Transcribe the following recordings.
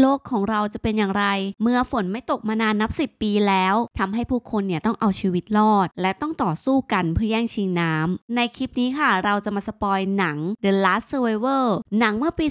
โลกของเราจะเป็นอย่างไร เมื่อฝนไม่ตกมานานนับ 10 ปีแล้ว ทำให้ผู้คนเนี่ยต้องเอาชีวิตรอด และต้องต่อสู้กันเพื่อแย่งชิงน้ำ ในคลิปนี้ค่ะ เราจะมาสปอยหนัง The Last Survivor หนังเมื่อปี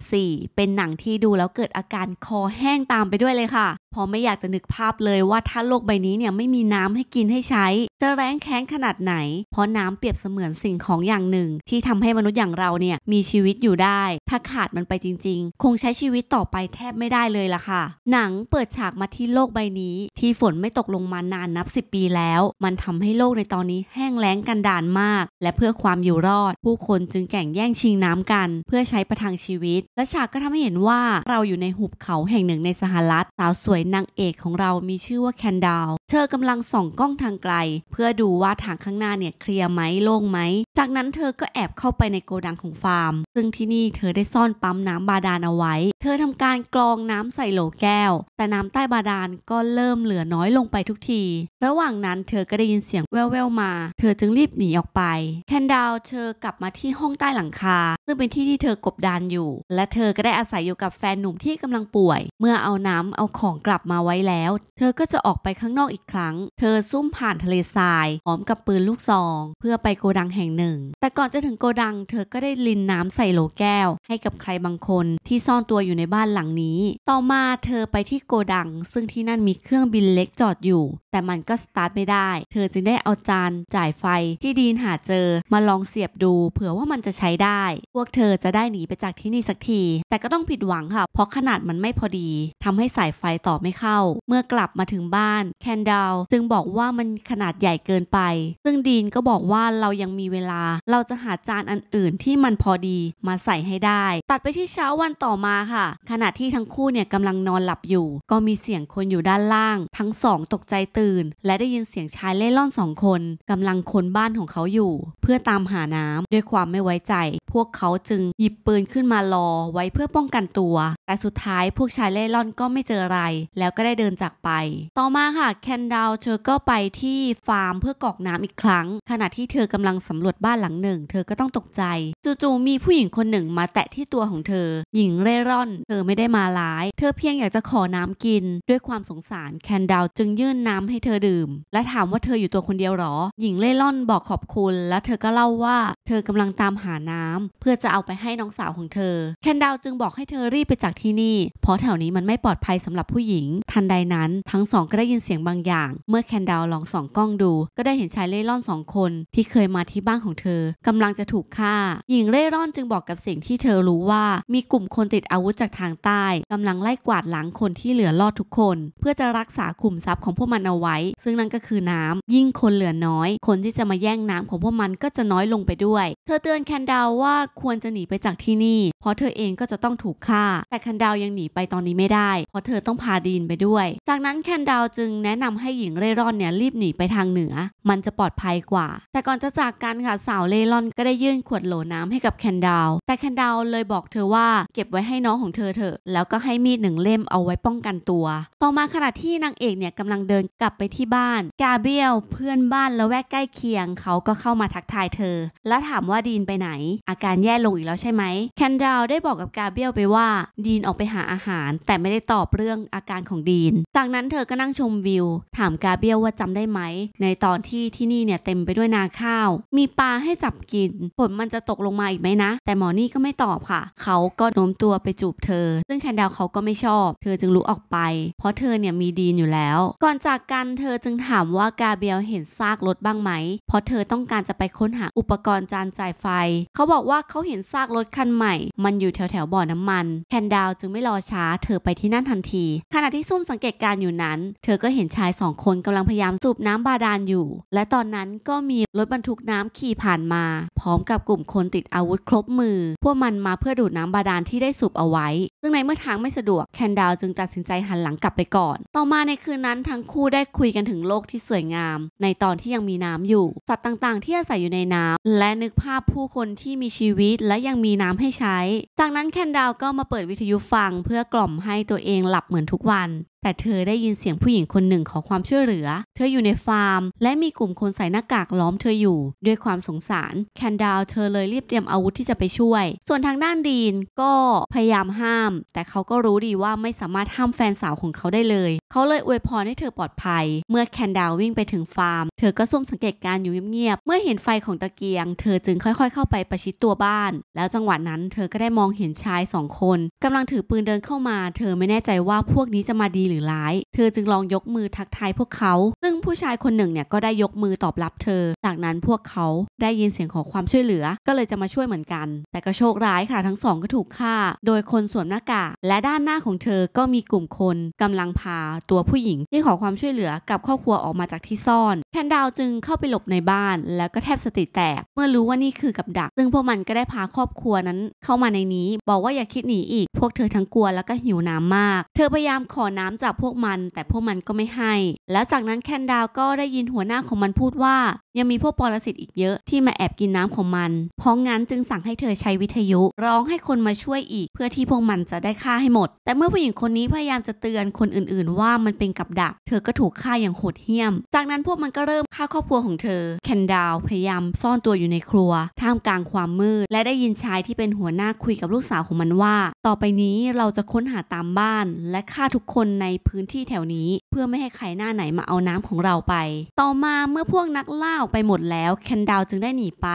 2014 เป็นหนังที่ดูแล้วเกิดอาการคอแห้งตามไปด้วยเลยค่ะพอไม่อยากจะนึกภาพเลยว่าถ้าโลกใบนี้เนี่ยไม่มีน้ำให้กินให้ใช้ จะแรงแค้นขนาดไหนเพราะน้ำเปรียบเสมือนสิ่งของอย่างหนึ่ง ที่ทำให้มนุษย์อย่างเราเนี่ยมีชีวิตอยู่ได้ ถ้าขาดมันไปจริงๆคงใช้ชีวิตต่อไปแทบไม่ได้เลยล่ะค่ะ หนังเปิดฉากมาที่โลกใบนี้ที่ฝนไม่ตกลงมานานนับ 10 ปีแล้ว มันทำให้โลกในตอนนี้แห้งแล้งกันดานมาก และเพื่อความอยู่รอด ผู้คนจึงแข่งแย่งชิงน้ำกันเพื่อใช้ประทังชีวิต และฉากก็ทำให้เห็นว่าเราอยู่ในหุบเขาแห่งหนึ่งในสหรัฐสาวสวยนางเอกของเรามีชื่อว่าแคนดาว เธอกำลังส่องกล้องทางไกล เพื่อดูว่าทางข้างหน้าเนี่ยเคลียร์ไหมโล่งไหม จากนั้นเธอก็แอบเข้าไปในโกดังของฟาร์ม ซึ่งที่นี่เธอได้ซ่อนปั๊มน้ำบาดาลเอาไว้ เธอทำการกรองน้ำใส่โหลแก้ว แต่น้ำใต้บาดาลก็เริ่มเหลือน้อยลงไปทุกที ระหว่างนั้นเธอก็ได้ยินเสียงแว่วๆมา เธอจึงรีบหนีออกไป แคนดาวเธอกลับมาที่ห้องใต้หลังคาซึ่งเป็นที่ที่เธอกบดานอยู่ และเธอก็ได้อาศัยอยู่กับแฟนหนุ่มที่กำลังป่วย เมื่อเอาน้ำเอาของกลับลับมาไว้แล้ว เธอก็จะออกไปข้างนอกอีกครั้ง เธอซุ่มผ่านทะเลทรายพร้อมกับปืนลูกซองเพื่อไปโกดังแห่งหนึ่ง แต่ก่อนจะถึงโกดัง เธอก็ได้ลินน้ำใส่โหลแก้วให้กับใครบางคนที่ซ่อนตัวอยู่ในบ้านหลังนี้ ต่อมาเธอไปที่โกดัง ซึ่งที่นั่นมีเครื่องบินเล็กจอดอยู่ แต่มันก็สตาร์ทไม่ได้เธอจึงได้เอาจานจ่ายไฟที่ดีนหาเจอมาลองเสียบดูเผื่อว่ามันจะใช้ได้พวกเธอจะได้หนีไปจากที่นี่สักที แต่ก็ต้องผิดหวังค่ะ เพราะขนาดมันไม่พอดี ทำให้สายไฟต่อไม่เข้า เมื่อกลับมาถึงบ้านแคนดาวจึงบอกว่ามันขนาดใหญ่เกินไป ซึ่งดีนก็บอกว่าเรายังมีเวลา เราจะหาจานอันอื่นที่มันพอดีมาใส่ให้ได้ ตัดไปที่เช้าวันต่อมาค่ะขณะที่ทั้งคู่เนี่ยกำลังนอนหลับอยู่ ก็มีเสียงคนอยู่ด้านล่าง ทั้งสอง ตกใจตื่น และได้ยินเสียงชายเล่ร่อนสองคนกำลังคนบ้านของเขาอยู่ เพื่อตามหาน้ำด้วยความไม่ไว้ใจ พวกเขาจึงหยิบปืนขึ้นมารอไว้เพื่อป้องกันตัว แต่สุดท้ายพวกชายเล่ร่อนก็ไม่เจออะไรแล้วก็ได้เดินจากไป ต่อมาค่ะแคนดาวเธอก็ไปที่ฟาร์มเพื่อกอกน้ำอีกครั้ง ขณะที่เธอกำลังสำรวจบ้านหลังหนึ่ง เธอก็ต้องตกใจ จู่ๆมีผู้หญิงคนหนึ่งมาแตะที่ตัวของเธอ หญิงเร่ร่อนเธอไม่ได้มาร้าย เธอเพียงอยากจะขอน้ำกิน ด้วยความสงสาร แคนดาวจึงยื่นน้ำให้เธอดื่มและถามว่าเธออยู่ตัวคนเดียวหรอ หญิงเร่ร่อนบอกขอบคุณ และเธอก็เล่าว่า เธอกำลังตามหาน้ำ เพื่อจะเอาไปให้น้องสาวของเธอแคนดาวจึงบอกให้เธอรีบไปจากที่นี่เพราะแถวนี้มันไม่ปลอดภัยสำหรับผู้หญิงญิงทันใดนั้นทั้งสองก็ได้ยินเสียงบางอย่าง เมื่อแคนดาวลองส่องกล้องดู ก็ได้เห็นชายเล่ร่อนสองคนที่เคยมาที่บ้านของเธอ กำลังจะถูกฆ่าหญิงเล่ร่อนจึงบอกกับสิ่งที่เธอรู้ว่า มีกลุ่มคนติดอาวุธจากทางใต้ กำลังไล่กวาดหลังคนที่เหลือรอดทุกคน เพื่อจะรักษาขุมทรัพย์ของพวกมันเอาไว้ ซึ่งนั่นก็คือน้ำ ยิ่งคนเหลือน้อย คนที่จะมาแย่งน้ำของพวกมันก็จะน้อยลงไปด้วยเธอเตือนแคนดาวว่าควรจะหนีไปจากที่นี่ เพราะเธอเองก็จะต้องถูกฆ่า แต่แคนดาวยังหนีไปตอนนี้ไม่ได้ เพราะเธอต้องพาดีนไปด้วย จากนั้นแคนดาวจึงแนะนำให้หญิงเร่ร่อนเนี่ยรีบหนีไปทางเหนือมันจะปลอดภัยกว่า แต่ก่อนจะจากกันค่ะสาวเร่ร่อนก็ได้ยื่นขวดโหลน้ำให้กับแคนดาวแต่แคนดาวเลยบอกเธอว่าเก็บไว้ให้น้องของเธอเถอะแล้วก็ให้มีดหนึ่งเล่มเอาไว้ป้องกันตัว ต่อมาขณะที่นางเอกเนี่ยกำลังเดินกลับไปที่บ้าน กาเบียลเพื่อนบ้านและแวกใกล้เคียงเขาก็เข้ามาทักทายเธอ และถามว่าว่าดีนไปไหน อาการแย่ลงอีกแล้วใช่ไหมแคนดาวได้บอกกับกาเบียลไปว่าดีนออกไปหาอาหาร แต่ไม่ได้ตอบเรื่องอาการของดีนจากนั้นเธอก็นั่งชมวิว ถามกาเบียลว่าจำได้ไหม ในตอนที่ที่นี่เนี่ยเต็มไปด้วยนาข้าว มีปลาให้จับกิน ผลมันจะตกลงมาอีกไหมนะ แต่หมอนี่ก็ไม่ตอบค่ะ เขาก็โน้มตัวไปจูบเธอ ซึ่งแคนดาวเขาก็ไม่ชอบเธอจึงลุกออกไป เพราะเธอเนี่ยมีดีนอยู่แล้ว ก่อนจากกันเธอจึงถามว่ากาเบียลเห็นซากรถบ้างไหม เพราะเธอต้องการจะไปค้นหาอุปกรณ์จานจายไฟเขาบอกว่าเขาเห็นซากรถคันใหม่ มันอยู่แถวแถวบ่อน้ำมัน แคนดาวจึงไม่รอช้า เธอไปที่นั่นทันที ขณะที่ซุ่มสังเกตการอยู่นั้น เธอก็เห็นชายสองคนกำลังพยายามสูบน้ำบาดาลอยู่ และตอนนั้นก็มีรถบรรทุกน้ำขี่ผ่านมา พร้อมกับกลุ่มคนติดอาวุธครบมือ พวกมันมาเพื่อดูดน้ำบาดาลที่ได้สูบเอาไว้ ซึ่งในเมื่อทางไม่สะดวก แคนดาวจึงตัดสินใจหันหลังกลับไปก่อน ต่อมาในคืนนั้น ทั้งคู่ได้คุยกันถึงโลกที่สวยงาม ในตอนที่ยังมีน้ำอยู่ สัตว์ต่าง ๆ ที่อาศัยอยู่ในน้ำ และนึกภาาพผู้คนที่มีชีวิตและยังมีน้ำให้ใช้ จากนั้นแคนดาวก็มาเปิดวิทยุฟังเพื่อกล่อมให้ตัวเองหลับเหมือนทุกวันแต่เธอได้ยินเสียงผู้หญิงคนหนึ่งขอความช่วยเหลือ เธออยู่ในฟาร์ม และมีกลุ่มคนใส่หน้ากากล้อมเธออยู่ ด้วยความสงสารแคนดาวเธอเลยรีบเตรียมอาวุธที่จะไปช่วย ส่วนทางด้านดีนก็พยายามห้าม แต่เขาก็รู้ดีว่าไม่สามารถห้ามแฟนสาวของเขาได้เลย เขาเลยอวยพรให้เธอปลอดภัย เมื่อแคนดาววิ่งไปถึงฟาร์มเธอก็ซุ่มสังเกตการอยู่เงียบๆเมื่อเห็นไฟของตะเกียง เธอจึงค่อยๆ เข้าไปประชิดตัวบ้าน แล้วจังหวะนั้น เธอก็ได้มองเห็นชายสองคนกำลังถือปืนเดินเข้ามา เธอไม่แน่ใจว่าพวกนี้จะมาดีหรืรือร้าย เธอจึงลองยกมือทักทายพวกเขา ซึ่งผู้ชายคนหนึ่งเนี่ยก็ได้ยกมือตอบรับเธอ จากนั้นพวกเขาได้ยินเสียงของความช่วยเหลือ ก็เลยจะมาช่วยเหมือนกัน แต่ก็โชคร้ายค่ะทั้งสอง ก็ถูกฆ่า โดยคนสวมหน้ากาก และด้านหน้าของเธอก็มีกลุ่มคน กำลังพาตัวผู้หญิง ที่ขอความช่วยเหลือกับครอบครัวออกมาจากที่ซ่อนแพนดาวจึงเข้าไปหลบในบ้าน แล้วก็แทบสติแตก เมื่อรู้ว่านี่คือกับดัก ซึ่งพวกมันก็ได้พาครอบครัวนั้นเข้ามาในนี้ บอกว่าอย่าคิดหนีอีก พวกเธอทั้งกลัวแล้วก็หิวน้ำมาก เธอพยายามขอน้ำจากพวกมันแต่พวกมันก็ไม่ให้ แล้วจากนั้นแคนดาวก็ได้ยินหัวหน้าของมันพูดว่า ยังมีพวกปรสิตอีกเยอะที่มาแอบกินน้ำของมัน เพราะงั้นจึงสั่งให้เธอใช้วิทยุ ร้องให้คนมาช่วยอีกเพื่อที่พวกมันจะได้ฆ่าให้หมด แต่เมื่อผู้หญิงคนนี้พยายามจะเตือนคนอื่นๆว่ามันเป็นกับดัก เธอก็ถูกฆ่าอย่างโหดเหี้ยม จากนั้นพวกมันก็เริ่มฆ่าครอบครัวของเธอ แคนดาวพยายามซ่อนตัวอยู่ในครัว ท่ามกลางความมืด และได้ยินชายที่เป็นหัวหน้าคุยกับลูกสาวของมันว่า ต่อไปนี้เราจะค้นหาตามบ้านและฆ่าทุกคนในพื้นที่แถวนี้เพื่อไม่ให้ใครหน้าไหนมาเอาน้ำของเราไป ต่อมาเมื่อพวกนักล่าไปหมดแล้ว แคนดาวจึงได้หนีไป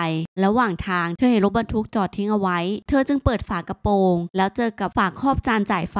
ระหว่างทางเธอเห็นรถบรรทุกจอดทิ้งเอาไว้ เธอจึงเปิดฝากระโปรงแล้วเจอกับฝากครอบจานจ่ายไฟ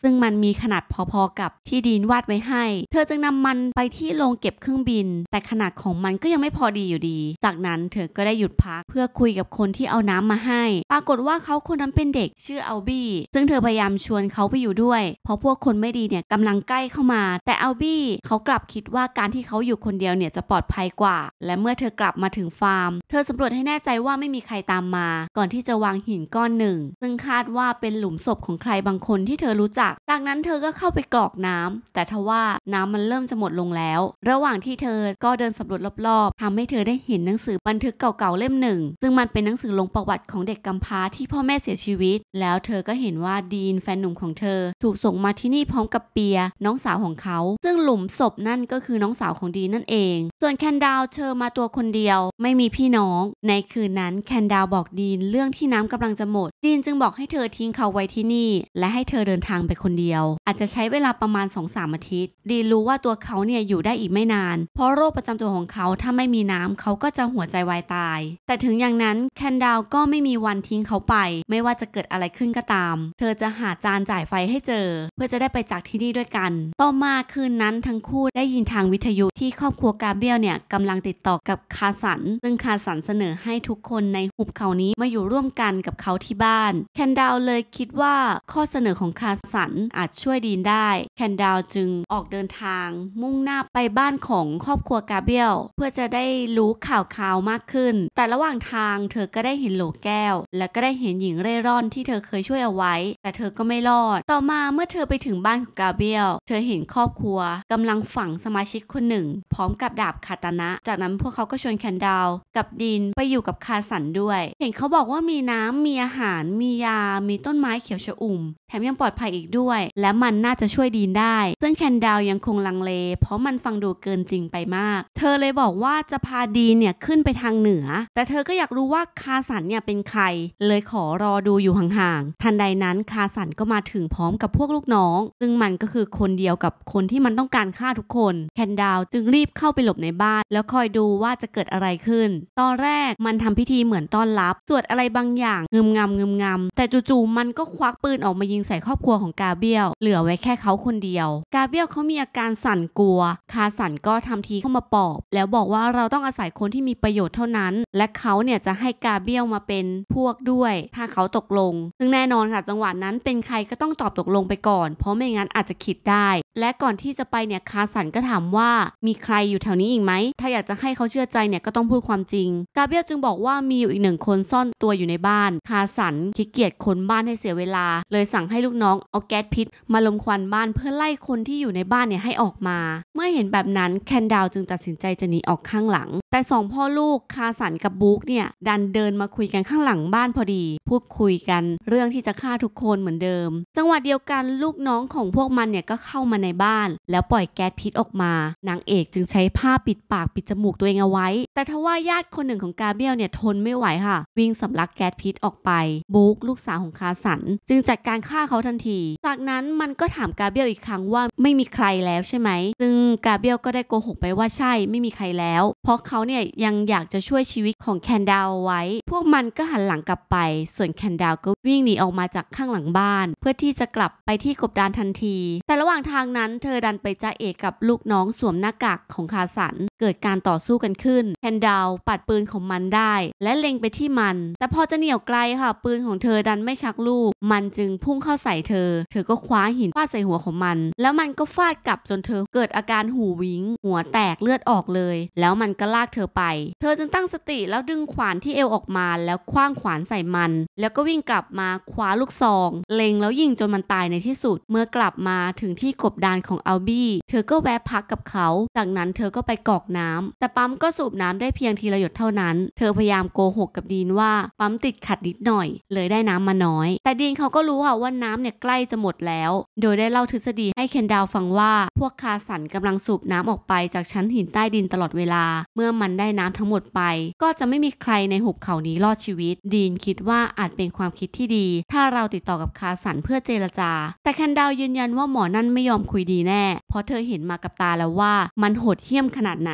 ซึ่งมันมีขนาดพอๆกับที่ดีนวาดไว้ให้ เธอจึงนำมันไปที่โรงเก็บเครื่องบิน แต่ขนาดของมันก็ยังไม่พอดีอยู่ดี จากนั้นเธอก็ได้หยุดพักเพื่อคุยกับคนที่เอาน้ำมาให้ ปรากฏว่าเขาคนนั้นเป็นเด็ก ชื่ออัลบี้ซึ่งเธอพยายามชวนเขาไปอยู่ด้วย เพราะพวกคนไม่ดีเนี่ยกำลังใกล้เข้ามา แต่อัลบี้ เขากลับคิดว่าการที่เขาอยู่คนเดียวเนี่ยจะปลอดภัยกว่า และเมื่อเธอกลับมาถึงฟาร์มเธอสำรวจให้แน่ใจว่าไม่มีใครตามมาก่อนที่จะวางหินก้อนหนึ่ง ซึ่งคาดว่าเป็นหลุมศพของใครบางคนที่เธอรู้จัก จากนั้นเธอก็เข้าไปกรอกน้ำ แต่ทว่าน้ำมันเริ่มจะหมดลงแล้ว ระหว่างที่เธอก็เดินสำรวจรอบๆทำให้เธอได้เห็นหนังสือบันทึกเก่าๆเล่มหนึ่ง ซึ่งมันเป็นหนังสือลงประวัติของเด็กกำพร้าที่พ่อแม่เสียชีวิต แล้วเธอก็เห็นว่าดีนแฟนหนุ่มของเธอ ถูกส่งมาที่นี่พร้อมกับเปียน้องสาวของเขาซึ่งหลุมศพนั่นก็คือน้องสาวของดีนั่นเอง ส่วนแคนดาวเชิญมาตัวคนเดียว ไม่มีพี่น้อง ในคืนนั้นแคนดาวบอกดีนเรื่องที่น้ำกำลังจะหมดดีนจึงบอกให้เธอทิ้งเขาไว้ที่นี่ และให้เธอเดินทางไปคนเดียว อาจจะใช้เวลาประมาณ2อสามอาทิตย์ ดีนรู้ว่าตัวเขาเนี่ยอยู่ได้อีกไม่นาน เพราะโรคประจำตัวของเขาถ้าไม่มีน้ำเขาก็จะหัวใจวายตาย แต่ถึงอย่างนั้นแคนดาวก็ไม่มีวันทิ้งเขาไปไม่ว่าจะเกิดอะไรขึ้นก็ตาม เธอจะหาจานจ่ายไฟให้เจอ เพื่อจะได้ไปจากที่ที่นี่ด้วยกัน ต่อมา คืนนั้นทั้งคู่ได้ยินทางวิทยุที่ครอบครัวกาเบียลเนี่ยกำลังติดต่อกับคาสัน ซึ่งคาสันเสนอให้ทุกคนในหุบเขานี้มาอยู่ร่วมกันกับเขาที่บ้าน แคนดาวเลยคิดว่าข้อเสนอของคาสันอาจช่วยดีนได้ แคนดาวจึงออกเดินทางมุ่งหน้าไปบ้านของครอบครัวกาเบียลเพื่อจะได้รู้ข่าวข่าวมากขึ้น แต่ระหว่างทางเธอก็ได้เห็นโหลแก้ว และก็ได้เห็นหญิงเร่ร่อนที่เธอเคยช่วยเอาไว้ แต่เธอก็ไม่รอด ต่อมาเมื่อเธอไปถึงบ้านของกาเบียลเธอเห็นครอบครัวกำลังฝังสมาชิกคนหนึ่ง พร้อมกับดาบคาตานะ จากนั้นพวกเขาก็ชวนแคนดาวกับดินไปอยู่กับคาสันด้วย เห็นเขาบอกว่ามีน้ำมีอาหารมียามีต้นไม้เขียวชอุ่ม แถมยังปลอดภัยอีกด้วย และมันน่าจะช่วยดีนได้ ซึ่งแคนดาวยังคงลังเล เพราะมันฟังดูเกินจริงไปมาก เธอเลยบอกว่าจะพาดีนเนี่ยขึ้นไปทางเหนือ แต่เธอก็อยากรู้ว่าคาสันเนี่ยเป็นใคร เลยขอรอดูอยู่ห่างๆ ทันใดนั้นคาสันก็มาถึงพร้อมกับพวกลูกน้องซึ่งมันก็คือคนเดียวกับคนที่มันต้องการฆ่าทุกคนแคนดาวจึงรีบเข้าไปหลบในบ้านแล้วคอยดูว่าจะเกิดอะไรขึ้น ตอนแรกมันทำพิธีเหมือนต้อนรับสวดอะไรบางอย่างเงึมงำเงึมงำแต่จู่ๆมันก็ควักปืนออกมายิงใส่ครอบครัวของกาเบียลเหลือไว้แค่เขาคนเดียว กาเบียลเขามีอาการสั่นกลัว คาสันก็ทำทีเข้ามาปอบ แล้วบอกว่าเราต้องอาศัยคนที่มีประโยชน์เท่านั้น และเขาเนี่ยจะให้กาเบียลมาเป็นพวกด้วยถ้าเขาตกลง ซึ่งแน่นอนค่ะจังหวะนั้นเป็นใครก็ต้องตอบตกลงไปก่อนเพราะไม่งั้นอาจจะคิดได้ และก่อนที่จะไปเนี่ยคาสันก็ถามว่ามีใครอยู่แถวนี้อีกไหมถ้าอยากจะให้เขาเชื่อใจเนี่ยก็ต้องพูดความจริง กาเบียลจึงบอกว่ามีอยู่อีกหนึ่งคนซ่อนตัวอยู่ในบ้าน คาสันขี้เกียจคนบ้านให้เสียเวลา เลยสั่งให้ลูกน้องเอาแก๊สพิษมาลมควันบ้านเพื่อไล่คนที่อยู่ในบ้านเนี่ยให้ออกมามื่อเห็นแบบนั้นแคนดาวจึงตัดสินใจจะหนีออกข้างหลัง แต่สอง พ่อลูกคาสันกับบุ๊กเนี่ย ดันเดินมาคุยกันข้างหลังบ้านพอดีพูดคุยกันเรื่องที่จะฆ่าทุกคนเหมือนเดิม จังหวะเดียวกันลูกน้องของพวกมันเนี่ยก็เข้ามาในบ้านแล้วปล่อยแก๊สพิษออกมานางเอกจึงใช้ผ้าปิดปากปิดจมูกตัวเองเอาไว้ แต่ทว่าญาติคนหนึ่งของกาเบียลเนี่ยทนไม่ไหวค่ะ วิ่งสำลักแก๊สพิษออกไปบุ๊กลูกสาวของคาสันจึงจัดการฆ่าเขาทันที จากนั้นมันก็ถามกาเบียลอีกครั้งว่าไม่มีใครแล้วใช่ไหมซึ่งกาเบียลก็ได้โกหกไปว่าใช่ไม่มีใครแล้ว เพราะเขาเนี่ยยังอยากจะช่วยชีวิตของแคนดาวไว้พวกมันก็หันหลังกลับไป ส่วนแคนดาวก็วิ่งหนีออกมาจากข้างหลังบ้านเพื่อที่จะกลับไปที่กบดานทันที แต่ระหว่างทางนั้น เธอดันไปจ้าเอกกับลูกน้องสวมหน้ากากของคาสันเกิดการต่อสู้กันขึ้นแคนดาวปัดปืนของมันได้และเล็งไปที่มัน แต่พอจะเหนี่ยวไกลค่ะปืนของเธอดันไม่ชักลูกมันจึงพุ่งเข้าใส่เธอ เธอก็คว้าหินฟาดใส่หัวของมัน แล้วมันก็ฟาดกลับจนเธอเกิดอาการหูวิง หัวแตกเลือดออกเลย แล้วมันก็ลากเธอไป เธอจึงตั้งสติแล้วดึงขวานที่เอวออกมา แล้วคว้างขวานใส่มัน แล้วก็วิ่งกลับมา คว้าลูกซอง เล็งแล้วยิงจนมันตายในที่สุด เมื่อกลับมาถึงที่กบดานของอัลบี้ เธอก็แวะพักกับเขา จากนั้นเธอก็ไปกอกน้ำ แต่ปั๊มก็สูบน้ำได้เพียงทีละหยดเท่านั้น เธอพยายามโกหกกับดีนว่าปั๊มติดขัดนิดหน่อย เลยได้น้ำมาน้อย แต่ดีนเขาก็รู้ค่ะว่าน้ำเนี่ยใกล้จะหมดแล้ว โดยได้เล่าทฤษฎีให้เคนดาวฟังว่า พวกคาสันกกลังสูบน้ำออกไปจากชั้นหินใต้ดินตลอดเวลา เมื่อมันได้น้ำทั้งหมดไป ก็จะไม่มีใครในหุบเขานี้รอดชีวิตดีนคิดว่าอาจเป็นความคิดที่ดี ถ้าเราติดต่อกับคาสันเพื่อเจรจา แต่แคนดาวยืนยันว่าหมอนั่นไม่ยอมคุยดีแน่ เพราะเธอเห็นมากับตาแล้วว่ามันโหดเหี้ยมขนาดไหน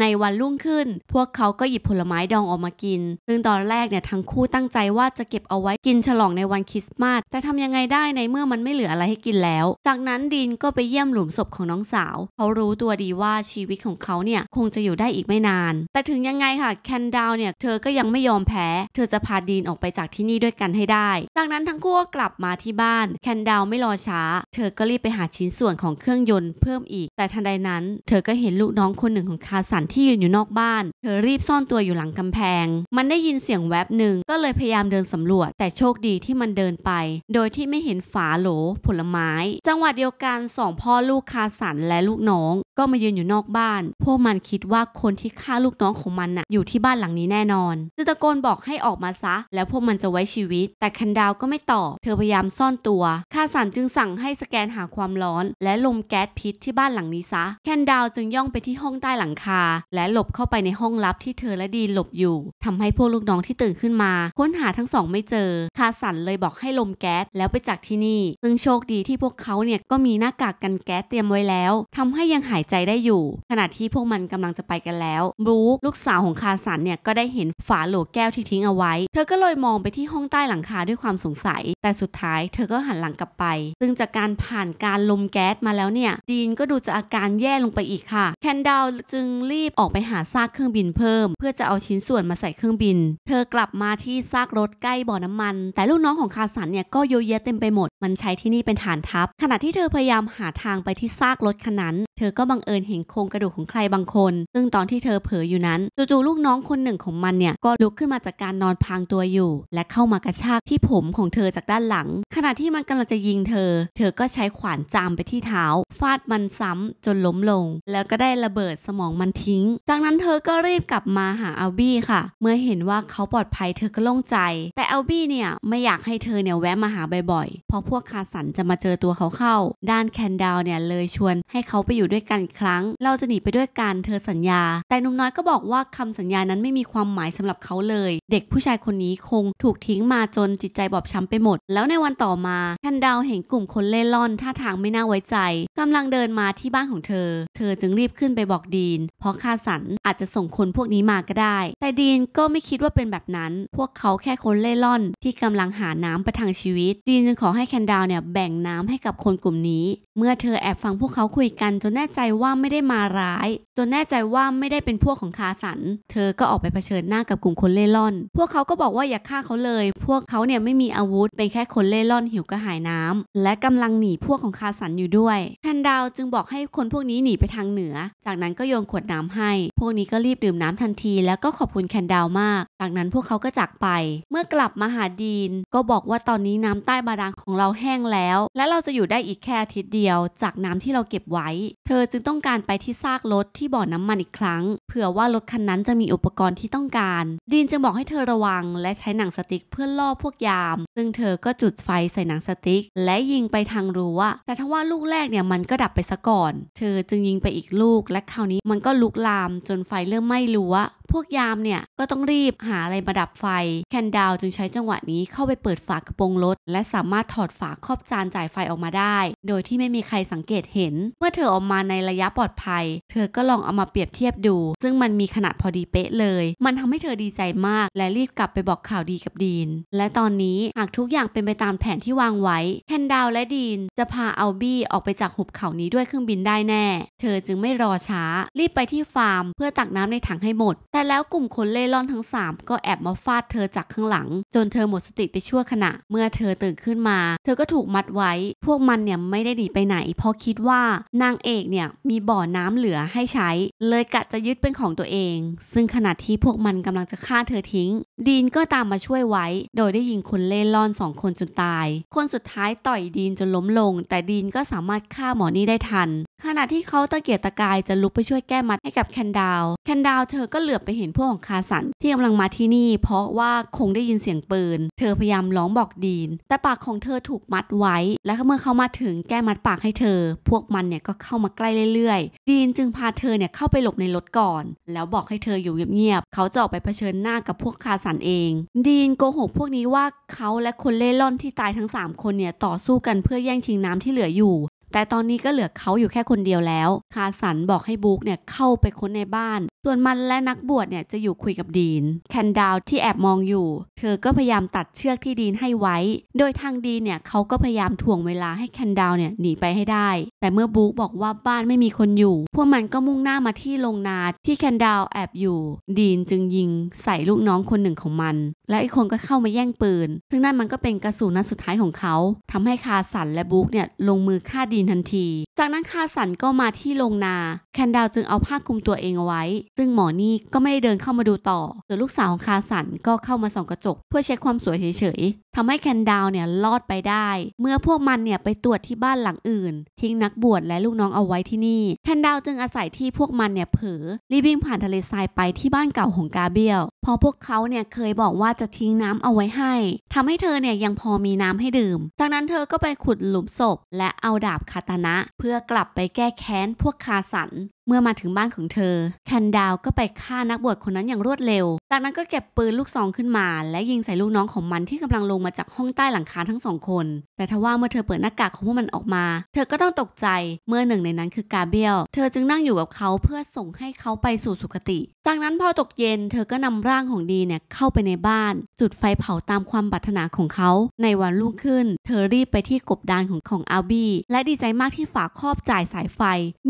ในวันรุ่งขึ้น พวกเขาก็หยิบผลไม้ดองออกมากินซึ่งตอนแรกเนี่ยทั้งคู่ตั้งใจว่าจะเก็บเอาไว้กินฉลองในวันคริสต์มาสแต่ทำยังไงได้ในเมื่อมันไม่เหลืออะไรให้กินแล้ว จากนั้นดีนก็ไปเยี่ยมหลุมศพของน้องสาวเขารู้ตัวดีว่าชีวิตของเขาเนี่ยคงจะอยู่ได้อีกไม่นาน แต่ถึงยังไงค่ะแคนดาวเนี่ยเธอก็ยังไม่ยอมแพ้ เธอจะพาดีนออกไปจากที่นี่ด้วยกันให้ได้จากนั้นทั้งคู่ก็กลับมาที่บ้านแคนดาวไม่รอช้าเธอก็รีบไปหาชิ้นส่วนของเครื่องยนต์เพิ่มอีก แต่ทันใดนั้นเธอก็เห็นลูกน้องคนหนึ่งของคาสันที่ยืนอยู่นอกบ้าน เธอรีบซ่อนตัวอยู่หลังกำแพง มันได้ยินเสียงแวบหนึ่งก็เลยพยายามเดินสำรวจ แต่โชคดีที่มันเดินไป โดยที่ไม่เห็นฝาโหลผลไม้ จังหวะเดียวกันสอง พ่อลูกคาสันและลูกน้องก็มายืนอยู่นอกบ้าน พวกมันคิดว่าคนที่ฆ่าลูกน้องของมันน่ะอยู่ที่บ้านหลังนี้แน่นอนจะตะโกนบอกให้ออกมาซะ แล้วพวกมันจะไว้ชีวิต แต่คันดาวก็ไม่ตอบ เธอพยายามซ่อนตัว คาสันจึงสั่งให้สแกนหาความร้อน และลมแก๊สพิษที่บ้านหลังนี้ซะ แคนดาวจึงย่องไปที่ห้องใต้หลังคา และหลบเข้าไปในห้องลับที่เธอและดีหลบอยู่ ทำให้พวกลูกน้องที่ตื่นขึ้นมา ค้นหาทั้งสองไม่เจอ คาสันเลยบอกให้ลมแก๊สแล้วไปจากที่นี่ ซึ่งโชคดีที่พวกเขาเนี่ยก็มีหน้ากากกันแก๊สเตรียมไว้แล้ว ทำให้ยังหายใจได้อยู่ ขณะที่พวกมันกำลังจะไปกันแล้วบรูคลูกสาวของคาสันเนี่ย ก็ได้เห็นฝาโหลแก้วที่ทิ้งเอาไว้เธอก็เลยมองไปที่ห้องใต้หลังคาด้วยความสงสัย แต่สุดท้ายเธอก็หันหลังกลับไป ซึ่งจากการผ่านการลมแก๊สมาแล้วเนี่ย ดีนก็ดูจะอาการแย่ลงไปอีกค่ะแคนดาวจึงรีบออกไปหาซากเครื่องบินเพิ่มเพื่อจะเอาชิ้นส่วนมาใส่เครื่องบิน เธอกลับมาที่ซากรถใกล้บ่อน้ำมัน แต่ลูกน้องของคาสันเนี่ยก็โยเยเต็มไปหมดมันใช้ที่นี่เป็นฐานทัพขณะที่เธอพยายามหาทางไปที่ซากรถคันนั้นเธอก็บังเอิญเห็นโครงกระดูกของใครบางคน ซึ่งตอนที่เธอเผลออยู่นั้น จู่ๆลูกน้องคนหนึ่งของมันเนี่ยก็ลุกขึ้นมาจากการนอนพางตัวอยู่ และเข้ามากระชากที่ผมของเธอจากด้านหลัง ขณะที่มันกำลังจะยิงเธอ เธอก็ใช้ขวานจามไปที่เท้า ฟาดมันซ้ำ จนล้มลง แล้วก็ได้ระเบิดสมองมันทิ้ง จากนั้นเธอก็รีบกลับมาหาอัลบี้ค่ะ เมื่อเห็นว่าเขาปลอดภัยเธอก็โล่งใจ แต่อัลบี้เนี่ยไม่อยากให้เธอเนี่ยแวะมาหาบ่อยๆ เพราะพวกคาสันจะมาเจอตัวเขาเข้า ด้านแคนดาวเนี่ยเลยชวนให้เขาไปอยูู่่ด้วยกันอีกครั้ง เราจะหนีไปด้วยกันเธอสัญญา แต่หนุ่มน้อยก็บอกว่าคำสัญญานั้นไม่มีความหมายสำหรับเขาเลย เด็กผู้ชายคนนี้คงถูกทิ้งมาจนจิตใจบอบช้าไปหมด แล้วในวันต่อมาแคนดาวเห็นกลุ่มคนเล่ล่อนท่าทางไม่น่าไว้ใจ กำลังเดินมาที่บ้านของเธอ เธอจึงรีบขึ้นไปบอกดีน เพราะคาสันอาจจะส่งคนพวกนี้มาก็ได้ แต่ดีนก็ไม่คิดว่าเป็นแบบนั้น พวกเขาแค่คนเล่ล่อน ที่กำลังหาน้ำประทังชีวิต ดีนจึงขอให้แคนดาวเนี่ยแบ่งน้ำให้กับคนกลุ่มนี้ เมื่อเธอแอบฟังพวกเขาคุยกันจนแน่ใจว่าไม่ได้มาร้ายจนแน่ใจว่าไม่ได้เป็นพวกของคาสัน เธอก็ออกไปเผชิญหน้ากับกลุ่มคนเล่ร่อน พวกเขาก็บอกว่าอย่าฆ่าเขาเลย พวกเขาเนี่ยไม่มีอาวุธ เป็นแค่คนเล่ร่อนหิวกระหายน้ำ และกำลังหนีพวกของคาสันอยู่ด้วยแพนดาวจึงบอกให้คนพวกนี้หนีไปทางเหนือ จากนั้นก็โยนขวดน้ำให้ พวกนี้ก็รีบดื่มน้ำทันที แล้วก็ขอบคุณแคนดาวมาก จากนั้นพวกเขาก็จากไป เมื่อกลับมาหาดีนก็บอกว่าตอนนี้น้ำใต้บาดาลของเราแห้งแล้ว และเราจะอยู่ได้อีกแค่อาทิตย์เดียวจากน้ำที่เราเก็บไว้ เธอจึงต้องการไปที่ซากรถที่ที่บ่อน้ำมันอีกครั้ง เผื่อว่ารถคันนั้นจะมีอุปกรณ์ที่ต้องการดีนจึงบอกให้เธอระวัง และใช้หนังสติ๊กเพื่อล่อพวกยาม ซึ่งเธอก็จุดไฟใส่หนังสติ๊ก และยิงไปทางรั้วแต่ทว่าลูกแรกเนี่ยมันก็ดับไปซะก่อน เธอจึงยิงไปอีกลูก และคราวนี้มันก็ลุกลาม จนไฟเริ่มไหม้รั้วพวกยามเนี่ยก็ต้องรีบหาอะไรมาดับไฟ แคนดาวจึงใช้จังหวะนี้เข้าไปเปิดฝากระโปรงรถ และสามารถถอดฝาครอบจานจ่ายไฟออกมาได้ โดยที่ไม่มีใครสังเกตเห็นเมื่อเธอออกมาในระยะปลอดภัย เธอก็ลองเอามาเปรียบเทียบดู ซึ่งมันมีขนาดพอดีเป๊ะเลย มันทำให้เธอดีใจมาก และรีบกลับไปบอกข่าวดีกับดีนและตอนนี้หากทุกอย่างเป็นไปตามแผนที่วางไว้ แคนดาวและดีนจะพาอัลบี้ออกไปจากหุบเขานี้ด้วยเครื่องบินได้แน่ เธอจึงไม่รอช้ารีบไปที่ฟาร์มเพื่อตักน้ำในถังให้หมด แต่แล้วกลุ่มคนเล่ร่อนทั้ง 3 ก็แอบมาฟาดเธอจากข้างหลังจนเธอหมดสติไปชั่วขณะเมื่อเธอตื่นขึ้นมา เธอก็ถูกมัดไว้ พวกมันเนี่ยไม่ได้หนีไปไหนเพราะคิดว่านางเอกเนี่ยมีบ่อน้ำเหลือให้ใช้ช้เลยกะจะยึดเป็นของตัวเอง ซึ่งขณะที่พวกมันกำลังจะฆ่าเธอทิ้ง ดีนก็ตามมาช่วยไว้ โดยได้ยิงคนเล่ล่อนสองคนจนตาย คนสุดท้ายต่อยดีนจนล้มลง แต่ดีนก็สามารถฆ่าหมอนี่ได้ทัน ขณะที่เขาตะเกียกตะกายจะลุกไปช่วยแก้มัดให้กับแคนดาว แคนดาวเธอก็เหลือบไปเห็นพวกของคาสันที่กำลังมาที่นี่ เพราะว่าคงได้ยินเสียงปืน เธอพยายามร้องบอกดีน แต่ปากของเธอถูกมัดไว้ และเมื่อเขามาถึงแก้มัดปากให้เธอ พวกมันเนี่ยก็เข้ามาใกล้เรื่อยๆ ดีนจึงพาเธอเนี่ยเข้าไปหลบในรถก่อน แล้วบอกให้เธออยู่เงียบๆ เขาจะออกไปเผชิญหน้ากับพวกคาสันเอง ดีนโกหกพวกนี้ว่าเขาและคนเล่ร่อนที่ตายทั้ง 3 คนเนี่ยต่อสู้กันเพื่อแย่งชิงน้ำที่เหลืออยู่ แต่ตอนนี้ก็เหลือเขาอยู่แค่คนเดียวแล้ว คาสันบอกให้บุ๊กเนี่ยเข้าไปค้นในบ้านส่วนมันและนักบวชเนี่ยจะอยู่คุยกับดีนแคนดาวที่แอบมองอยู่เธอก็พยายามตัดเชือกที่ดีนให้ไว้ โดยทางดีนเนี่ยเขาก็พยายามถ่วงเวลาให้แคนดาวเนี่ยหนีไปให้ได้ แต่เมื่อบุ๊กบอกว่าบ้านไม่มีคนอยู่ พวกมันก็มุ่งหน้ามาที่โรงนาที่แคนดาวแอบอยู่ดีนจึงยิงใส่ลูกน้องคนหนึ่งของมัน และอีกคนก็เข้ามาแย่งปืน ซึ่งนั่นมันก็เป็นกระสุนนัดสุดท้ายของเขาทำให้คาสันและบุ๊กเนี่ยลงมือฆ่าดีนทันทีจากนั้นคาสันก็มาที่โรงนาแคนดาวจึงเอาผ้าคลุมตัวเองเอาไว้ซึ่งหมอนี่ก็ไม่ได้เดินเข้ามาดูต่อ ส่วนลูกสาวของคาสันก็เข้ามาส่องกระจก เพื่อเช็คความสวยเฉยทำให้แคนดาวเนี่ยรอดไปได้ เมื่อพวกมันเนี่ยไปตรวจที่บ้านหลังอื่น ทิ้งนักบวชและลูกน้องเอาไว้ที่นี่แคนดาวจึงอาศัยที่พวกมันเนี่ยเผลอรีบวิ่งผ่านทะเลทรายไปที่บ้านเก่าของกาเบียลพอพวกเขาเนี่ยเคยบอกว่าจะทิ้งน้ำเอาไว้ให้ทำให้เธอเนี่ยยังพอมีน้ำให้ดื่ม จากนั้นเธอก็ไปขุดหลุมศพ และเอาดาบคาตานะ เพื่อกลับไปแก้แค้น พวกคาสัน เมื่อมาถึงบ้านของเธอแคนดาวก็ไปฆ่านักบวชคนนั้นอย่างรวดเร็วจากนั้นก็เก็บปืนลูกซองขึ้นมา และยิงใส่ลูกน้องของมันที่กำลังลงมาจากห้องใต้หลังคาทั้งสองคน แต่ทว่าเมื่อเธอเปิดหน้ากากของพวกมันออกมา เธอก็ต้องตกใจ เมื่อหนึ่งในนั้นคือกาเบียลเธอจึงนั่งอยู่กับเขาเพื่อส่งให้เขาไปสู่สุคติ จากนั้นพอตกเย็น เธอก็นำร่างของดีเนี่ยเข้าไปในบ้าน จุดไฟเผาตามความปรารถนาของเขาในวันรุ่งขึ้น เธอรีบไปที่กบดานของของอัลบี้และดีใจมากที่ฝาครอบจ่ายสายไฟ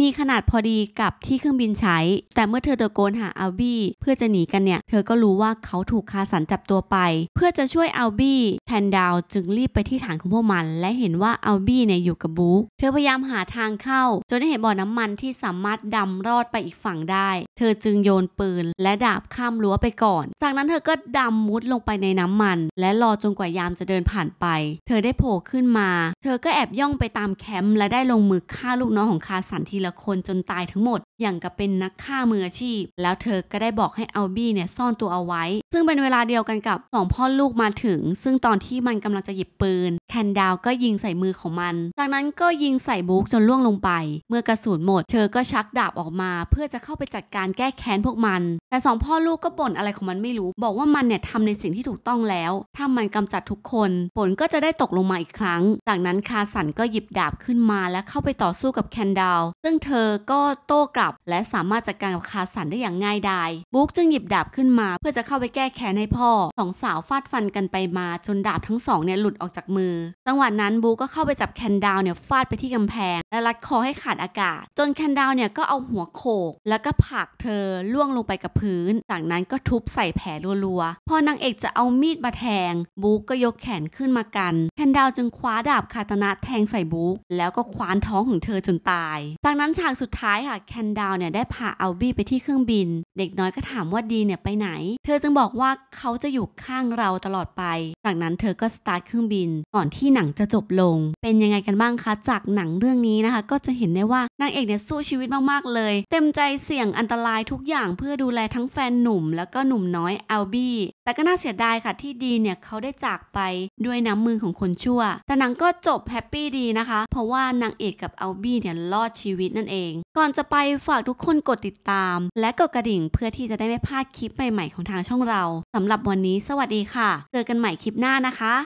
มีขนาดพอดีกับที่เครื่องบินใช้ แต่เมื่อเธอตะโกนหาอัลบี้เพื่อจะหนีกันเนี่ย เธอก็รู้ว่าเขาถูกคาสันจับตัวไป เพื่อจะช่วยอัลบีแพนดาว จึงรีบไปที่ฐานของพวกมัน และเห็นว่าอัลบี้เนี่ยอยู่กับบุ๊กเธอพยายามหาทางเข้า จนได้เห็นบ่อน้ำมันที่สามารถดำรอดไปอีกฝั่งได้ เธอจึงโยนปืนและดาบข้ามรั้วไปก่อน จากนั้นเธอก็ดำมุดลงไปในน้ำมัน และรอจนกว่ายามจะเดินผ่านไป เธอได้โผล่ขึ้นมา เธอก็แอบย่องไปตามแคมป์และได้ลงมือฆ่าลูกน้องของคาสันทีละคนจนตายทั้งหมดอย่างกับเป็นนักฆ่ามืออาชีพ แล้วเธอก็ได้บอกให้อัลบี้เนี่ย ซ่อนตัวเอาไว้ ซึ่งเป็นเวลาเดียวกันกับสองพ่อลูกมาถึง ซึ่งตอนที่มันกำลังจะหยิบปืนแคนดาวก็ยิงใส่มือของมัน จากนั้นก็ยิงใส่บุ๊กจนล่วงลงไป เมื่อกระสุนหมด เธอก็ชักดาบออกมา เพื่อจะเข้าไปจัดการแก้แค้นพวกมัน แต่สองพ่อลูกก็บ่นอะไรของมันไม่รู้ บอกว่ามันเนี่ยทำในสิ่งที่ถูกต้องแล้วถ้ามันกำจัดทุกคนผลก็จะได้ตกลงมาอีกครั้ง จากนั้นคาสันก็หยิบดาบขึ้นมาและเข้าไปต่อสู้กับแคนดาวซึ่งเธอก็โต้กลับับและสามารถจัดการกับคาสันได้อย่างง่ายดายบุ๊กจึงหยิบดาบขึ้นมา เพื่อจะเข้าไปแก้แค้นให้พ่อสองสาวฟาดฟันกันไปมาจนดาบทั้งสองเนี่ยหลุดออกจากมือ จังหวะนั้นบุ๊กก็เข้าไปจับแคนดาวเนี่ยฟาดไปที่กำแพง และรัดคอให้ขาดอากาศ จนแคนดาวเนี่ยก็เอาหัวโขกแล้วก็ผลักเธอล่วงลงไปกับพื้น จากนั้นก็ทุบใส่แผลรัวๆ พอนางเอกจะเอามีดมาแทงบุ๊กก็ยกแขนขึ้นมากันแคนดาวจึงคว้าดาบคาตนะแทงใส่บุ๊กแล้วก็คว้านท้องของเธอจนตายจากนั้นฉากสุดท้ายค่ะแคนดาวเนี่ยได้พาอัลบี้ไปที่เครื่องบิน เด็กน้อยก็ถามว่าดีเนี่ยไปไหนเธอจึงบอกว่าเขาจะอยู่ข้างเราตลอดไป จากนั้นเธอก็สตาร์ทเครื่องบิน ก่อนที่หนังจะจบลง เป็นยังไงกันบ้างคะจากหนังเรื่องนี้นะคะก็จะเห็นได้ว่านางเอกเนี่ยสู้ชีวิตมากๆเลยเต็มใจเสี่ยงอันตรายทุกอย่างเพื่อดูแลทั้งแฟนหนุ่มแล้วก็หนุ่มน้อยอัลบี้แต่ก็น่าเสียดายค่ะที่ดีเนี่ยเขาได้จากไปด้วยน้ำมือของคนชั่ว แต่หนังก็จบแฮปปี้ดีนะคะเพราะว่านางเอกกับอัลบี้เนี่ยรอดชีวิตนั่นเอง ก่อนจะไปฝากทุกคนกดติดตาม และกดกระดิ่งเพื่อที่จะได้ไม่พลาดคลิปใหม่ๆของทางช่องเราสำหรับวันนี้สวัสดีค่ะ เจอกันใหม่คลิปหน้านะคะ